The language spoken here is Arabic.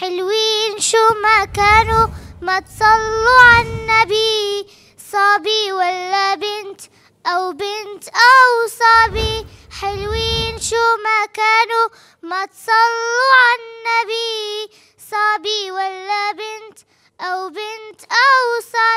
حلوين شو ما كانوا ما تصلوا على النبي صبي ولا بنت أو بنت أو صبي حلوين شو ما كانوا ما تصلوا على النبي صبي ولا بنت أو بنت